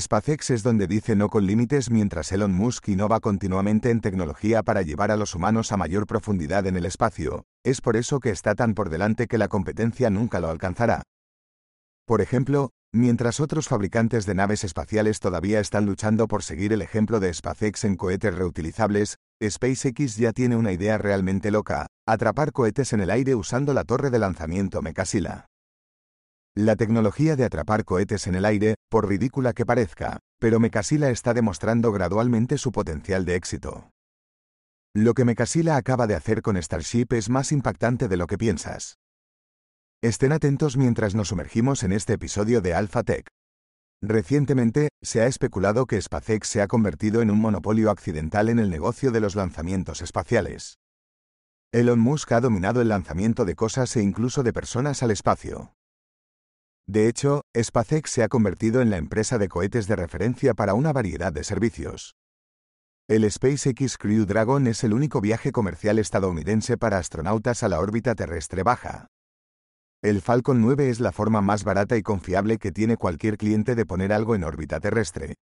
SpaceX es donde dice no con límites mientras Elon Musk innova continuamente en tecnología para llevar a los humanos a mayor profundidad en el espacio, es por eso que está tan por delante que la competencia nunca lo alcanzará. Por ejemplo, mientras otros fabricantes de naves espaciales todavía están luchando por seguir el ejemplo de SpaceX en cohetes reutilizables, SpaceX ya tiene una idea realmente loca, atrapar cohetes en el aire usando la torre de lanzamiento Mecasila. La tecnología de atrapar cohetes en el aire, por ridícula que parezca, pero Mecasila está demostrando gradualmente su potencial de éxito. Lo que Mecasila acaba de hacer con Starship es más impactante de lo que piensas. Estén atentos mientras nos sumergimos en este episodio de Alphatech. Tech. Recientemente, se ha especulado que SpaceX se ha convertido en un monopolio accidental en el negocio de los lanzamientos espaciales. Elon Musk ha dominado el lanzamiento de cosas e incluso de personas al espacio. De hecho, SpaceX se ha convertido en la empresa de cohetes de referencia para una variedad de servicios. El SpaceX Crew Dragon es el único viaje comercial estadounidense para astronautas a la órbita terrestre baja. El Falcon 9 es la forma más barata y confiable que tiene cualquier cliente de poner algo en órbita terrestre.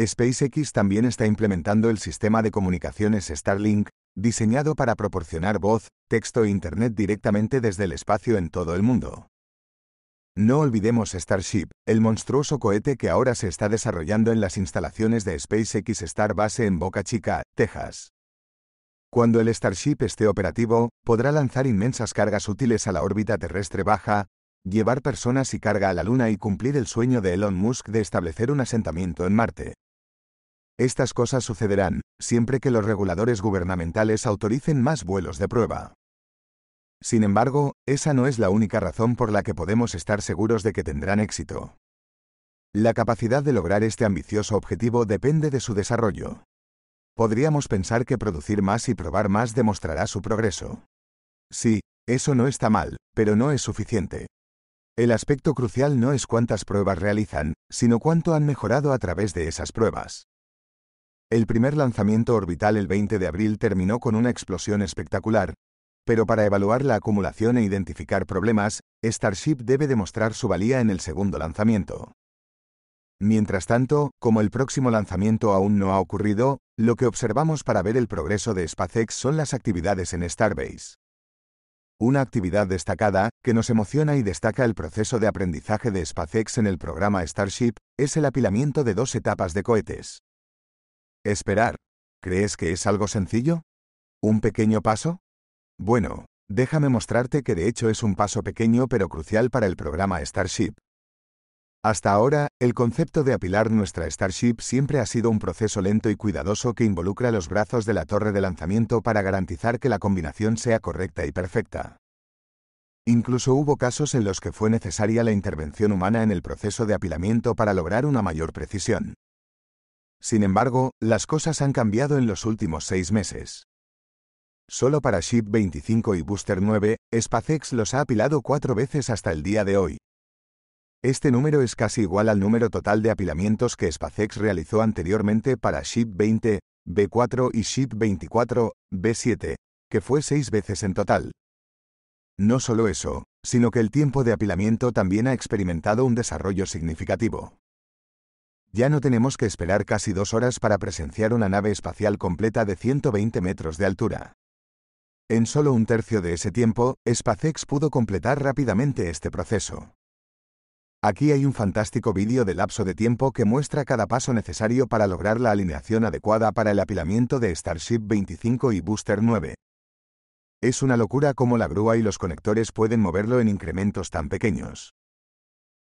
SpaceX también está implementando el sistema de comunicaciones Starlink, diseñado para proporcionar voz, texto e Internet directamente desde el espacio en todo el mundo. No olvidemos Starship, el monstruoso cohete que ahora se está desarrollando en las instalaciones de SpaceX Star Base en Boca Chica, Texas. Cuando el Starship esté operativo, podrá lanzar inmensas cargas útiles a la órbita terrestre baja, llevar personas y carga a la Luna y cumplir el sueño de Elon Musk de establecer un asentamiento en Marte. Estas cosas sucederán, siempre que los reguladores gubernamentales autoricen más vuelos de prueba. Sin embargo, esa no es la única razón por la que podemos estar seguros de que tendrán éxito. La capacidad de lograr este ambicioso objetivo depende de su desarrollo. Podríamos pensar que producir más y probar más demostrará su progreso. Sí, eso no está mal, pero no es suficiente. El aspecto crucial no es cuántas pruebas realizan, sino cuánto han mejorado a través de esas pruebas. El primer lanzamiento orbital el 20 de abril terminó con una explosión espectacular, pero para evaluar la acumulación e identificar problemas, Starship debe demostrar su valía en el segundo lanzamiento. Mientras tanto, como el próximo lanzamiento aún no ha ocurrido, lo que observamos para ver el progreso de SpaceX son las actividades en Starbase. Una actividad destacada, que nos emociona y destaca el proceso de aprendizaje de SpaceX en el programa Starship, es el apilamiento de dos etapas de cohetes. Esperar. ¿Crees que es algo sencillo? ¿Un pequeño paso? Bueno, déjame mostrarte que de hecho es un paso pequeño pero crucial para el programa Starship. Hasta ahora, el concepto de apilar nuestra Starship siempre ha sido un proceso lento y cuidadoso que involucra los brazos de la torre de lanzamiento para garantizar que la combinación sea correcta y perfecta. Incluso hubo casos en los que fue necesaria la intervención humana en el proceso de apilamiento para lograr una mayor precisión. Sin embargo, las cosas han cambiado en los últimos seis meses. Solo para Ship 25 y Booster 9, SpaceX los ha apilado cuatro veces hasta el día de hoy. Este número es casi igual al número total de apilamientos que SpaceX realizó anteriormente para Ship 20, B4 y Ship 24, B7, que fue seis veces en total. No solo eso, sino que el tiempo de apilamiento también ha experimentado un desarrollo significativo. Ya no tenemos que esperar casi dos horas para presenciar una nave espacial completa de 120 metros de altura. En solo un tercio de ese tiempo, Spacex pudo completar rápidamente este proceso. Aquí hay un fantástico vídeo de lapso de tiempo que muestra cada paso necesario para lograr la alineación adecuada para el apilamiento de Starship 25 y Booster 9. Es una locura cómo la grúa y los conectores pueden moverlo en incrementos tan pequeños.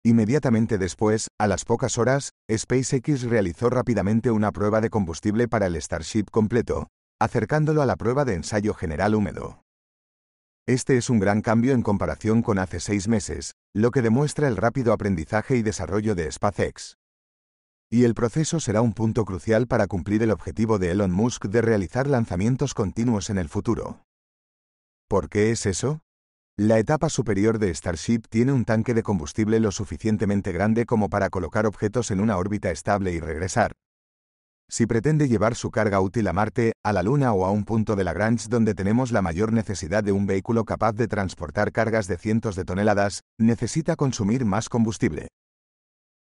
Inmediatamente después, a las pocas horas, SpaceX realizó rápidamente una prueba de combustible para el Starship completo, acercándolo a la prueba de ensayo general húmedo. Este es un gran cambio en comparación con hace seis meses, lo que demuestra el rápido aprendizaje y desarrollo de SpaceX. Y el proceso será un punto crucial para cumplir el objetivo de Elon Musk de realizar lanzamientos continuos en el futuro. ¿Por qué es eso? La etapa superior de Starship tiene un tanque de combustible lo suficientemente grande como para colocar objetos en una órbita estable y regresar, si pretende llevar su carga útil a Marte, a la Luna o a un punto de Lagrange donde tenemos la mayor necesidad de un vehículo capaz de transportar cargas de cientos de toneladas, necesita consumir más combustible.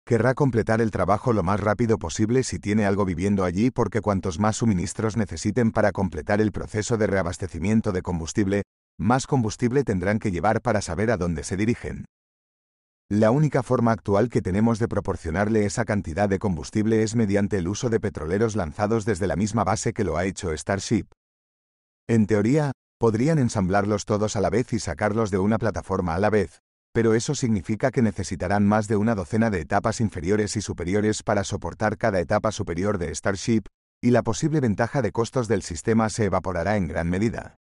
Querrá completar el trabajo lo más rápido posible si tiene algo viviendo allí porque cuantos más suministros necesiten para completar el proceso de reabastecimiento de combustible, más combustible tendrán que llevar para saber a dónde se dirigen. La única forma actual que tenemos de proporcionarle esa cantidad de combustible es mediante el uso de petroleros lanzados desde la misma base que lo ha hecho Starship. En teoría, podrían ensamblarlos todos a la vez y sacarlos de una plataforma a la vez, pero eso significa que necesitarán más de una docena de etapas inferiores y superiores para soportar cada etapa superior de Starship, y la posible ventaja de costos del sistema se evaporará en gran medida.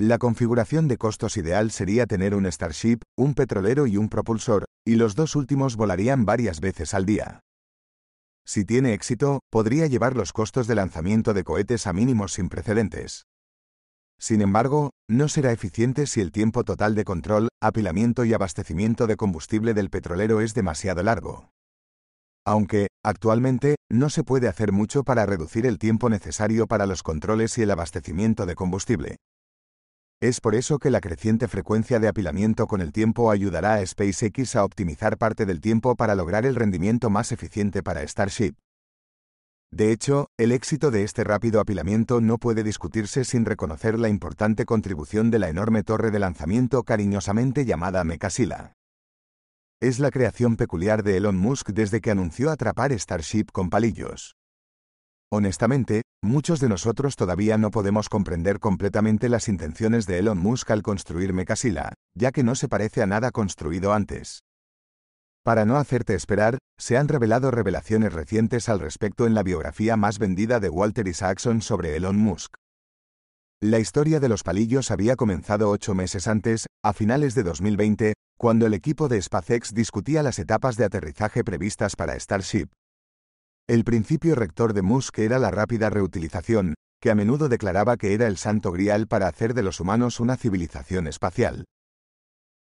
La configuración de costos ideal sería tener un Starship, un petrolero y un propulsor, y los dos últimos volarían varias veces al día. Si tiene éxito, podría llevar los costos de lanzamiento de cohetes a mínimos sin precedentes. Sin embargo, no será eficiente si el tiempo total de control, apilamiento y abastecimiento de combustible del petrolero es demasiado largo. Aunque, actualmente, no se puede hacer mucho para reducir el tiempo necesario para los controles y el abastecimiento de combustible, es por eso que la creciente frecuencia de apilamiento con el tiempo ayudará a SpaceX a optimizar parte del tiempo para lograr el rendimiento más eficiente para Starship. De hecho, el éxito de este rápido apilamiento no puede discutirse sin reconocer la importante contribución de la enorme torre de lanzamiento cariñosamente llamada Mecasila. Es la creación peculiar de Elon Musk desde que anunció atrapar Starship con palillos. Honestamente, Muchos de nosotros todavía no podemos comprender completamente las intenciones de Elon Musk al construir Mecasila, ya que no se parece a nada construido antes. Para no hacerte esperar, se han revelado revelaciones recientes al respecto en la biografía más vendida de Walter Isaacson sobre Elon Musk. La historia de los palillos había comenzado ocho meses antes, a finales de 2020, cuando el equipo de SpaceX discutía las etapas de aterrizaje previstas para Starship, el principio rector de Musk era la rápida reutilización, que a menudo declaraba que era el santo grial para hacer de los humanos una civilización espacial.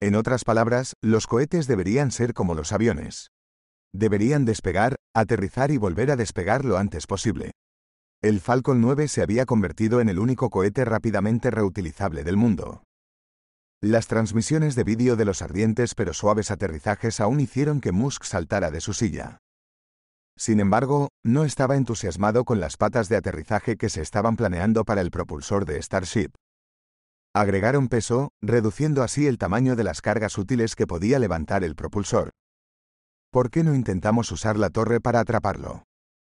En otras palabras, los cohetes deberían ser como los aviones. Deberían despegar, aterrizar y volver a despegar lo antes posible. El Falcon 9 se había convertido en el único cohete rápidamente reutilizable del mundo. Las transmisiones de vídeo de los ardientes pero suaves aterrizajes aún hicieron que Musk saltara de su silla. Sin embargo, no estaba entusiasmado con las patas de aterrizaje que se estaban planeando para el propulsor de Starship. Agregaron peso, reduciendo así el tamaño de las cargas útiles que podía levantar el propulsor. ¿Por qué no intentamos usar la torre para atraparlo?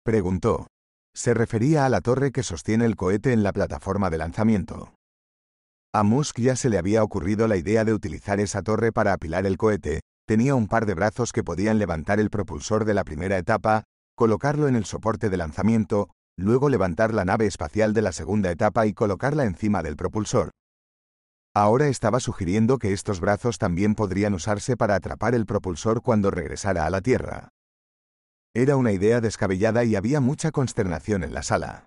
Preguntó. Se refería a la torre que sostiene el cohete en la plataforma de lanzamiento. A Musk ya se le había ocurrido la idea de utilizar esa torre para apilar el cohete, tenía un par de brazos que podían levantar el propulsor de la primera etapa, colocarlo en el soporte de lanzamiento, luego levantar la nave espacial de la segunda etapa y colocarla encima del propulsor. Ahora estaba sugiriendo que estos brazos también podrían usarse para atrapar el propulsor cuando regresara a la Tierra. Era una idea descabellada y había mucha consternación en la sala.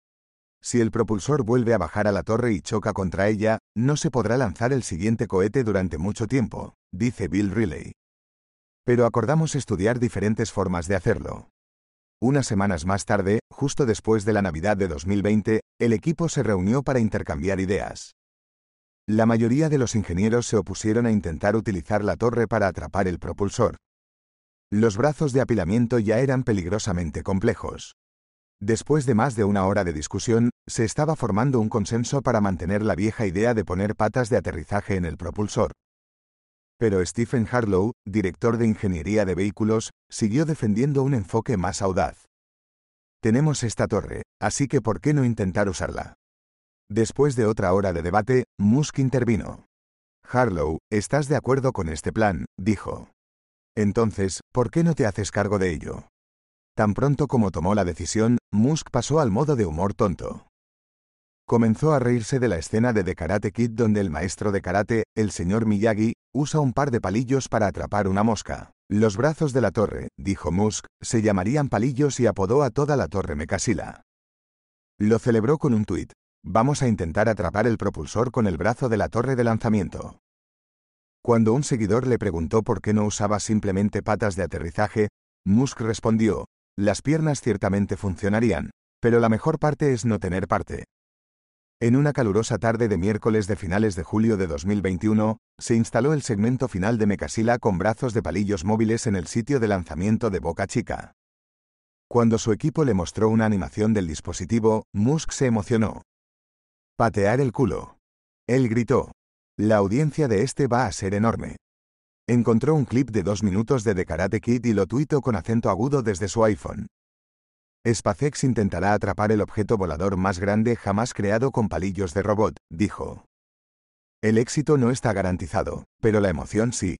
Si el propulsor vuelve a bajar a la torre y choca contra ella, no se podrá lanzar el siguiente cohete durante mucho tiempo, dice Bill Riley. Pero acordamos estudiar diferentes formas de hacerlo. Unas semanas más tarde, justo después de la Navidad de 2020, el equipo se reunió para intercambiar ideas. La mayoría de los ingenieros se opusieron a intentar utilizar la torre para atrapar el propulsor. Los brazos de apilamiento ya eran peligrosamente complejos. Después de más de una hora de discusión, se estaba formando un consenso para mantener la vieja idea de poner patas de aterrizaje en el propulsor. Pero Stephen Harlow, director de ingeniería de vehículos, siguió defendiendo un enfoque más audaz. Tenemos esta torre, así que ¿por qué no intentar usarla? Después de otra hora de debate, Musk intervino. Harlow, ¿estás de acuerdo con este plan? dijo. Entonces, ¿por qué no te haces cargo de ello? Tan pronto como tomó la decisión, Musk pasó al modo de humor tonto. Comenzó a reírse de la escena de The Karate Kid donde el maestro de karate, el señor Miyagi, usa un par de palillos para atrapar una mosca. Los brazos de la torre, dijo Musk, se llamarían palillos y apodó a toda la torre Mecasila. Lo celebró con un tuit. Vamos a intentar atrapar el propulsor con el brazo de la torre de lanzamiento. Cuando un seguidor le preguntó por qué no usaba simplemente patas de aterrizaje, Musk respondió, las piernas ciertamente funcionarían, pero la mejor parte es no tener parte. En una calurosa tarde de miércoles de finales de julio de 2021, se instaló el segmento final de Mecasila con brazos de palillos móviles en el sitio de lanzamiento de Boca Chica. Cuando su equipo le mostró una animación del dispositivo, Musk se emocionó. Patear el culo. Él gritó. La audiencia de este va a ser enorme. Encontró un clip de dos minutos de The Karate Kid y lo tuitó con acento agudo desde su iPhone. SpaceX intentará atrapar el objeto volador más grande jamás creado con palillos de robot, dijo. El éxito no está garantizado, pero la emoción sí.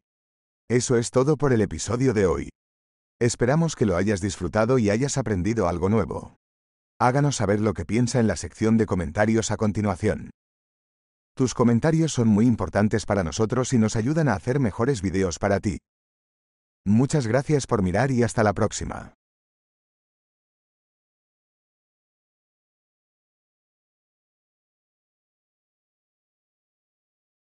Eso es todo por el episodio de hoy. Esperamos que lo hayas disfrutado y hayas aprendido algo nuevo. Háganos saber lo que piensa en la sección de comentarios a continuación. Tus comentarios son muy importantes para nosotros y nos ayudan a hacer mejores videos para ti. Muchas gracias por mirar y hasta la próxima.